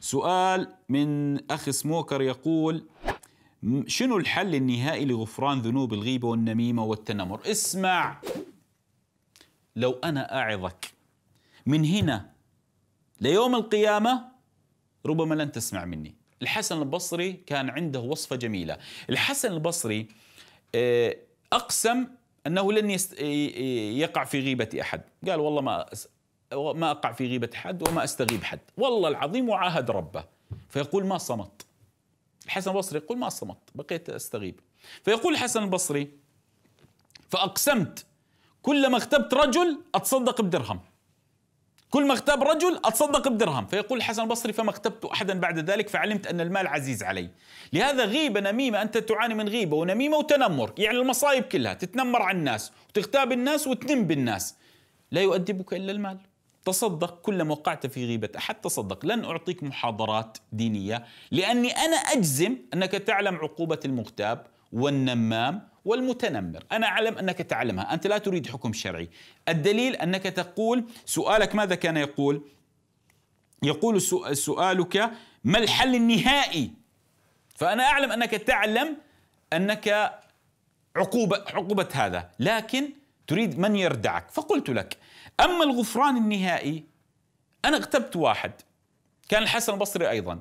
سؤال من أخ سموكر يقول شنو الحل النهائي لغفران ذنوب الغيبة والنميمة والتنمر اسمع لو أنا أعظك من هنا ليوم القيامة ربما لن تسمع مني الحسن البصري كان عنده وصفة جميلة الحسن البصري آه، أقسم أنه لن يقع في غيبة أحد قال والله ما وما أقع في غيبة حد وما أستغيب حد والله العظيم وعاهد ربه فيقول ما صمت الحسن البصري يقول ما صمت بقيت أستغيب فيقول الحسن البصري فأقسمت كلما اغتبت رجل أتصدق بدرهم كل ما اغتاب رجل أتصدق بدرهم فيقول الحسن البصري فما اغتبت أحدا بعد ذلك فعلمت أن المال عزيز علي لهذا غيبة نميمة أنت تعاني من غيبة ونميمة وتنمر يعني المصايب كلها تتنمر على الناس وتغتاب الناس وتنم بالناس لا يؤدبك إلا المال تصدق كلما وقعت في غيبة أحد تصدق لن أعطيك محاضرات دينية لأني أنا أجزم أنك تعلم عقوبة المغتاب والنمام والمتنمر أنا أعلم أنك تعلمها أنت لا تريد حكم شرعي الدليل أنك تقول سؤالك ماذا كان يقول يقول سؤالك ما الحل النهائي فأنا أعلم أنك تعلم أنك عقوبة, عقوبة هذا لكن تريد من يردعك فقلت لك أما الغفران النهائي أنا اغتبت واحد كان الحسن البصري أيضا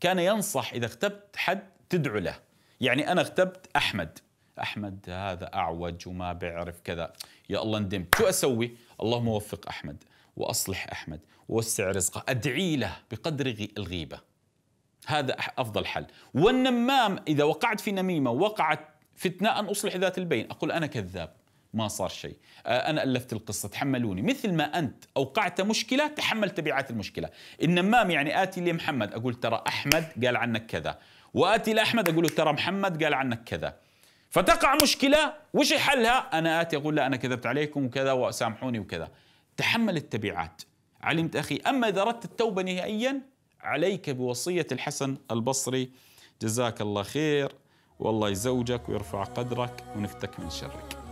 كان ينصح إذا اغتبت حد تدعو له يعني أنا اغتبت أحمد أحمد هذا أعوج وما بيعرف كذا يا الله ندمت شو أسوي اللهم وفق أحمد وأصلح أحمد ووسع رزقه أدعي له بقدر الغيبة هذا أفضل حل والنمام إذا وقعت في نميمة وقعت فتنة أن أصلح ذات البين أقول أنا كذاب ما صار شيء آه، أنا ألفت القصة تحملوني مثل ما أنت أوقعت مشكلة تحمل تبعات المشكلة النمام يعني آتي لمحمد أقول ترى أحمد قال عنك كذا وآتي لأحمد أقول له ترى محمد قال عنك كذا فتقع مشكلة وش حلها أنا آتي أقول لا أنا كذبت عليكم وكذا وسامحوني وكذا تحمل التبعات علمت أخي أما إذا أردت التوبة نهائيا عليك بوصية الحسن البصري جزاك الله خير والله يزوجك ويرفع قدرك ونفتك من شرك